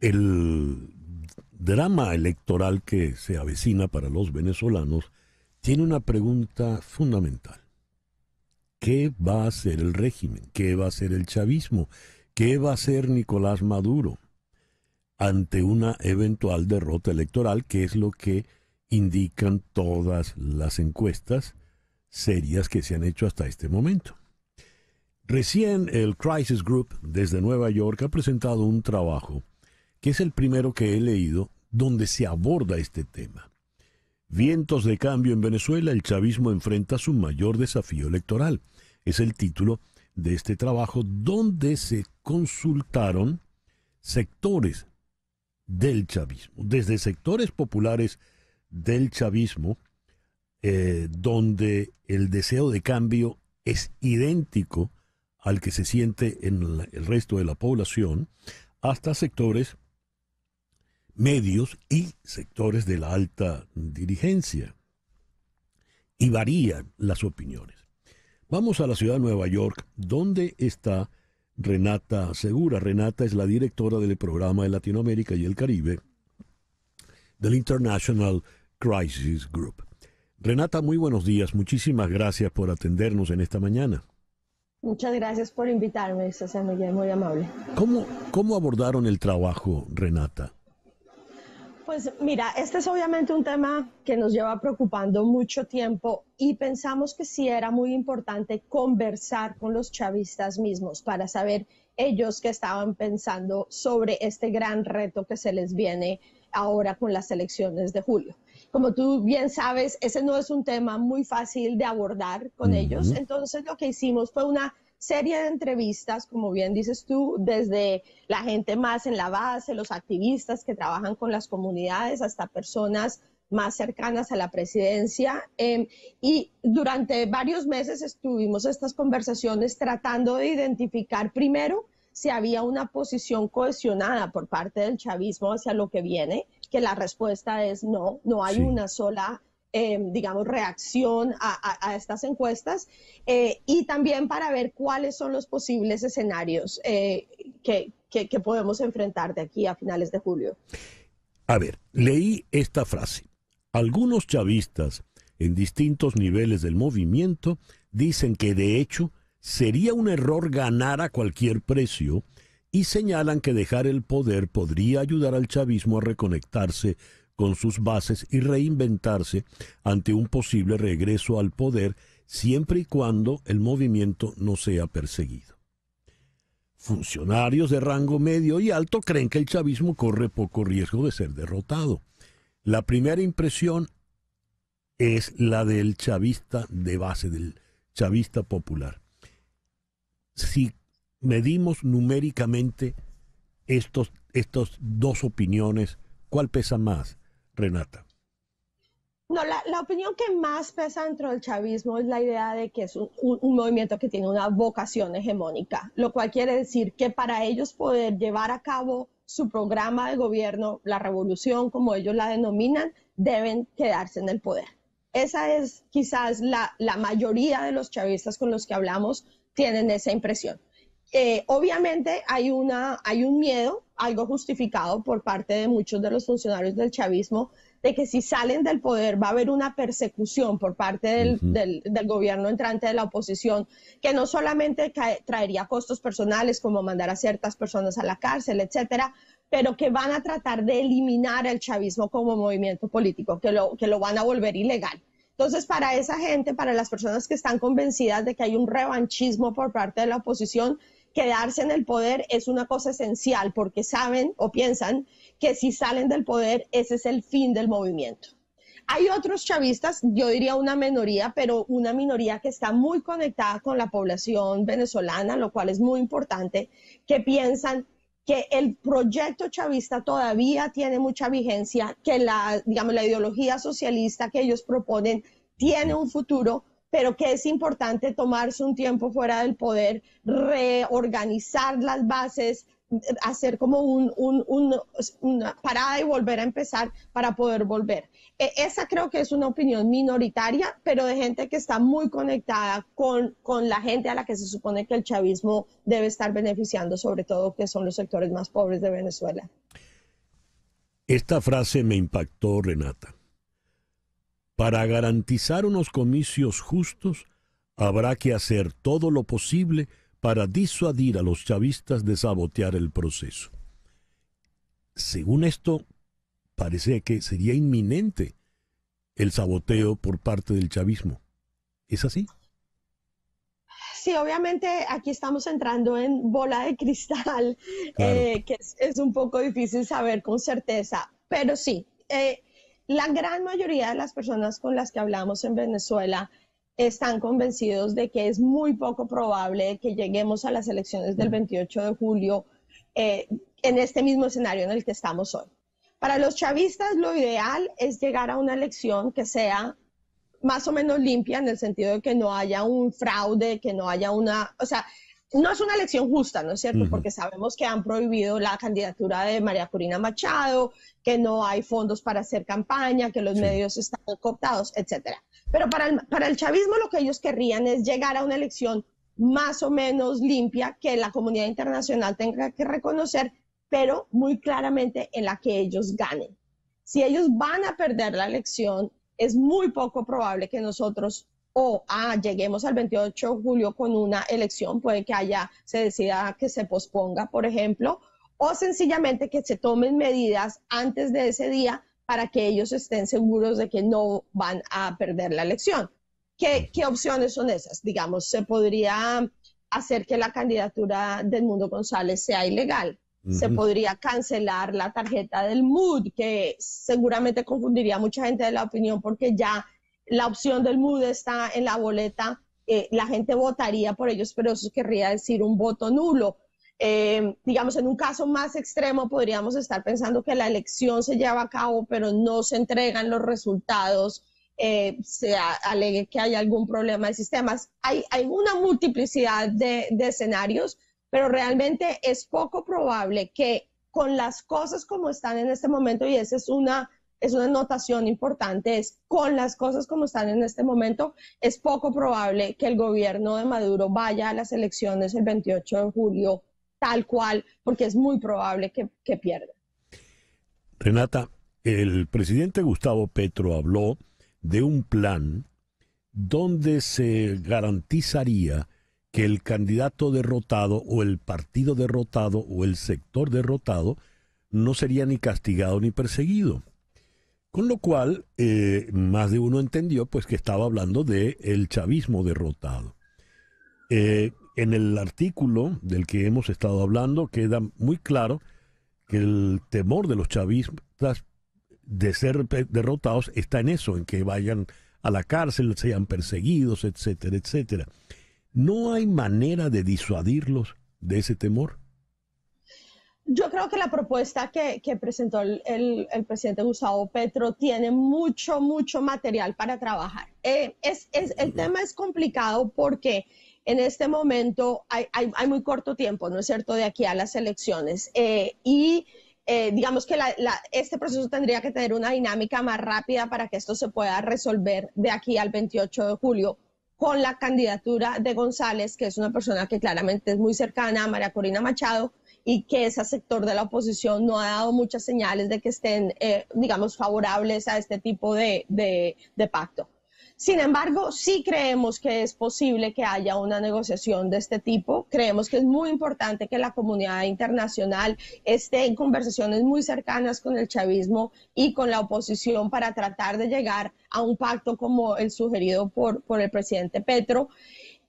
el drama electoral que se avecina para los venezolanos tiene una pregunta fundamental. ¿Qué va a hacer el régimen? ¿Qué va a hacer el chavismo? ¿Qué va a hacer Nicolás Maduro ante una eventual derrota electoral, que es lo que indican todas las encuestas serias que se han hecho hasta este momento? Recién el Crisis Group desde Nueva York ha presentado un trabajo que es el primero que he leído donde se aborda este tema. Vientos de cambio en Venezuela, el chavismo enfrenta su mayor desafío electoral. Es el título de este trabajo donde se consultaron sectores del chavismo, desde sectores populares del chavismo, eh, donde el deseo de cambio es idéntico al que se siente en el resto de la población, hasta sectores medios y sectores de la alta dirigencia. Y varían las opiniones. Vamos a la ciudad de Nueva York, donde está Renata Segura. Renata es la directora del programa de Latinoamérica y el Caribe del International Crisis Group. Renata, muy buenos días. Muchísimas gracias por atendernos en esta mañana. Muchas gracias por invitarme, José muy amable. cómo abordaron el trabajo, Renata? pues mira, este es obviamente un tema que nos lleva preocupando mucho tiempo y pensamos que sí era muy importante conversar con los chavistas mismos para saber ellos qué estaban pensando sobre este gran reto que se les viene ahora con las elecciones de julio. Como tú bien sabes, ese no es un tema muy fácil de abordar con ellos, entonces lo que hicimos fue una serie de entrevistas, como bien dices tú, desde la gente más en la base, los activistas que trabajan con las comunidades, hasta personas más cercanas a la presidencia. Em, y durante varios meses estuvimos estas conversaciones tratando de identificar primero si había una posición cohesionada por parte del chavismo hacia lo que viene, que la respuesta es no, no hay una sola eh, digamos, reacción a, estas encuestas eh, y también para ver cuáles son los posibles escenarios eh, que, que podemos enfrentar de aquí a finales de julio. A ver, leí esta frase. Algunos chavistas en distintos niveles del movimiento dicen que de hecho sería un error ganar a cualquier precio y señalan que dejar el poder podría ayudar al chavismo a reconectarse con sus bases y reinventarse ante un posible regreso al poder siempre y cuando el movimiento no sea perseguido. Funcionarios de rango medio y alto creen que el chavismo corre poco riesgo de ser derrotado. La primera impresión es la del chavista de base, del chavista popular. Si medimos numéricamente estos, estas dos opiniones, ¿cuál pesa más? Renata. No, la, opinión que más pesa dentro del chavismo es la idea de que es un, movimiento que tiene una vocación hegemónica, lo cual quiere decir que para ellos poder llevar a cabo su programa de gobierno, la revolución, como ellos la denominan, deben quedarse en el poder. Esa es quizás la mayoría de los chavistas con los que hablamos tienen esa impresión. Eh, obviamente hay, una, hay un miedo, algo justificado por parte de muchos de los funcionarios del chavismo, de que si salen del poder va a haber una persecución por parte del, gobierno entrante de la oposición, que no solamente traería costos personales como mandar a ciertas personas a la cárcel, etcétera, pero que van a tratar de eliminar el chavismo como movimiento político, que lo, que lo van a volver ilegal. Entonces, para esa gente, para las personas que están convencidas de que hay un revanchismo por parte de la oposición, quedarse en el poder es una cosa esencial porque saben o piensan que si salen del poder ese es el fin del movimiento. Hay otros chavistas, yo diría una minoría, pero una minoría que está muy conectada con la población venezolana, lo cual es muy importante, que piensan que el proyecto chavista todavía tiene mucha vigencia, que la, digamos, la ideología socialista que ellos proponen tiene un futuro, pero que es importante tomarse un tiempo fuera del poder, reorganizar las bases, hacer como un, una parada y volver a empezar para poder volver. E, esa creo que es una opinión minoritaria, pero de gente que está muy conectada con la gente a la que se supone que el chavismo debe estar beneficiando, sobre todo que son los sectores más pobres de Venezuela. Esta frase me impactó, Renata. Para garantizar unos comicios justos, habrá que hacer todo lo posible para disuadir a los chavistas de sabotear el proceso. Según esto, parece que sería inminente el saboteo por parte del chavismo. ¿Es así? Sí, obviamente aquí estamos entrando en bola de cristal, eh, que es, un poco difícil saber con certeza, pero sí, eh, la gran mayoría de las personas con las que hablamos en Venezuela están convencidos de que es muy poco probable que lleguemos a las elecciones del 28 de julio eh, en este mismo escenario en el que estamos hoy. Para los chavistas lo ideal es llegar a una elección que sea más o menos limpia en el sentido de que no haya un fraude, que no haya una, o sea, no es una elección justa, ¿no es cierto? Porque sabemos que han prohibido la candidatura de María Corina Machado, que no hay fondos para hacer campaña, que los medios están cooptados, etcétera. Pero para el, para el chavismo lo que ellos querrían es llegar a una elección más o menos limpia que la comunidad internacional tenga que reconocer, pero muy claramente en la que ellos ganen. Si ellos van a perder la elección, es muy poco probable que nosotros o ah, lleguemos al 28 de julio con una elección, puede que haya, se decida que se posponga, por ejemplo, o sencillamente que se tomen medidas antes de ese día para que ellos estén seguros de que no van a perder la elección. ¿Qué, opciones son esas? Digamos, se podría hacer que la candidatura del Mundo González sea ilegal. Se podría cancelar la tarjeta del MUD, que seguramente confundiría a mucha gente de la opinión porque ya la opción del MUDE está en la boleta, eh, la gente votaría por ellos, pero eso querría decir un voto nulo. Eh, digamos, en un caso más extremo podríamos estar pensando que la elección se lleva a cabo, pero no se entregan los resultados, eh, se alegue que hay algún problema de sistemas. Hay, una multiplicidad de, de escenarios, pero realmente es poco probable que con las cosas como están en este momento, y esa es una es una notación importante, es con las cosas como están en este momento, es poco probable que el gobierno de Maduro vaya a las elecciones el 28 de julio tal cual, porque es muy probable que, que pierda. Renata, el presidente Gustavo Petro habló de un plan donde se garantizaría que el candidato derrotado o el partido derrotado o el sector derrotado no sería ni castigado ni perseguido. Con lo cual, eh, más de uno entendió pues que estaba hablando de el chavismo derrotado. Eh, en el artículo del que hemos estado hablando queda muy claro que el temor de los chavistas de ser derrotados está en eso, en que vayan a la cárcel, sean perseguidos, etcétera, etcétera. No hay manera de disuadirlos de ese temor. Yo creo que la propuesta que, presentó el, presidente Gustavo Petro tiene mucho, mucho material para trabajar. Eh, es, el tema es complicado porque en este momento hay, muy corto tiempo, ¿no es cierto?, de aquí a las elecciones. Eh, y eh, digamos que este proceso tendría que tener una dinámica más rápida para que esto se pueda resolver de aquí al 28 de julio con la candidatura de González, que es una persona que claramente es muy cercana a María Corina Machado y que ese sector de la oposición no ha dado muchas señales de que estén, eh, digamos, favorables a este tipo de pacto. Sin embargo, sí creemos que es posible que haya una negociación de este tipo. Creemos que es muy importante que la comunidad internacional esté en conversaciones muy cercanas con el chavismo y con la oposición para tratar de llegar a un pacto como el sugerido por, el presidente Petro.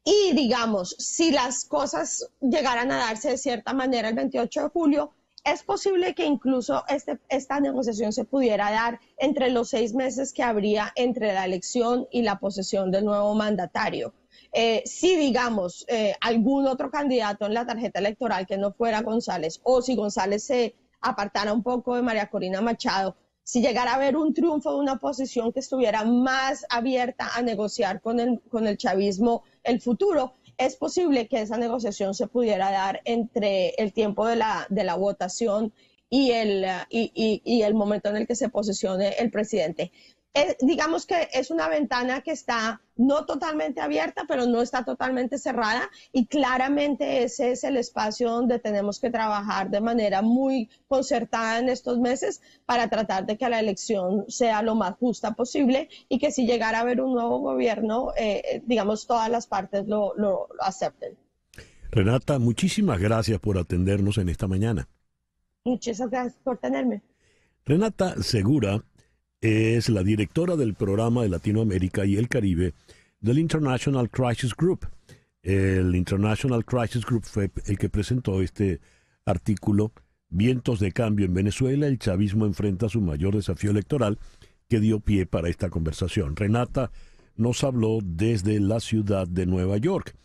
Y digamos, si las cosas llegaran a darse de cierta manera el 28 de julio, es posible que incluso este, esta negociación se pudiera dar entre los seis meses que habría entre la elección y la posesión del nuevo mandatario. Eh, si digamos eh, algún otro candidato en la tarjeta electoral que no fuera González o si González se apartara un poco de María Corina Machado, si llegara a haber un triunfo de una oposición que estuviera más abierta a negociar con el, con el chavismo el futuro, es posible que esa negociación se pudiera dar entre el tiempo de la, votación y el, y, el momento en el que se posicione el presidente digamos que es una ventana que está no totalmente abierta, pero no está totalmente cerrada y claramente ese es el espacio donde tenemos que trabajar de manera muy concertada en estos meses para tratar de que la elección sea lo más justa posible y que si llegara a haber un nuevo gobierno, eh, eh, digamos, todas las partes lo, lo acepten. Renata, muchísimas gracias por atendernos en esta mañana. Muchas gracias por tenerme. Renata Segura es la directora del programa de Latinoamérica y el Caribe del International Crisis Group. El International Crisis Group fue el que presentó este artículo, Vientos de cambio en Venezuela, el chavismo enfrenta su mayor desafío electoral, que dio pie para esta conversación. Renata nos habló desde la ciudad de Nueva York.